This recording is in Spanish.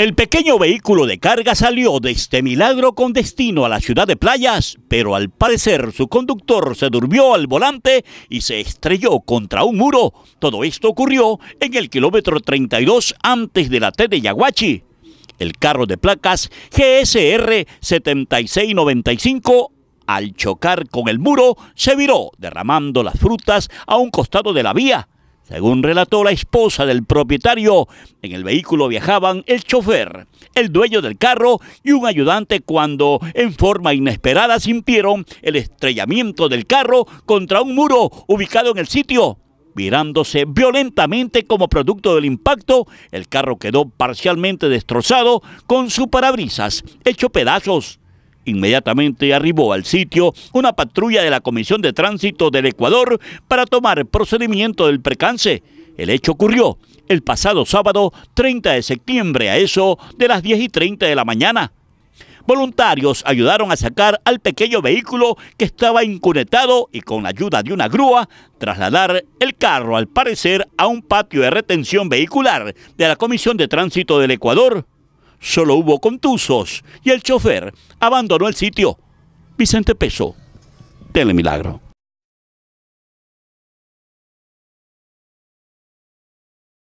El pequeño vehículo de carga salió de este milagro con destino a la ciudad de Playas, pero al parecer su conductor se durmió al volante y se estrelló contra un muro. Todo esto ocurrió en el kilómetro 32 antes de la T de Yaguachi. El carro de placas GSR 7695 al chocar con el muro se viró, derramando las frutas a un costado de la vía. Según relató la esposa del propietario, en el vehículo viajaban el chofer, el dueño del carro y un ayudante cuando en forma inesperada sintieron el estrellamiento del carro contra un muro ubicado en el sitio. Virándose violentamente como producto del impacto, el carro quedó parcialmente destrozado con su parabrisas hecho pedazos. Inmediatamente arribó al sitio una patrulla de la Comisión de Tránsito del Ecuador para tomar procedimiento del percance. El hecho ocurrió el pasado sábado 30 de septiembre a eso de las 10 y 30 de la mañana. Voluntarios ayudaron a sacar al pequeño vehículo que estaba incunetado y con la ayuda de una grúa trasladar el carro al parecer a un patio de retención vehicular de la Comisión de Tránsito del Ecuador solo hubo contusos y el chofer abandonó el sitio. Vicente Peso, Telemilagro.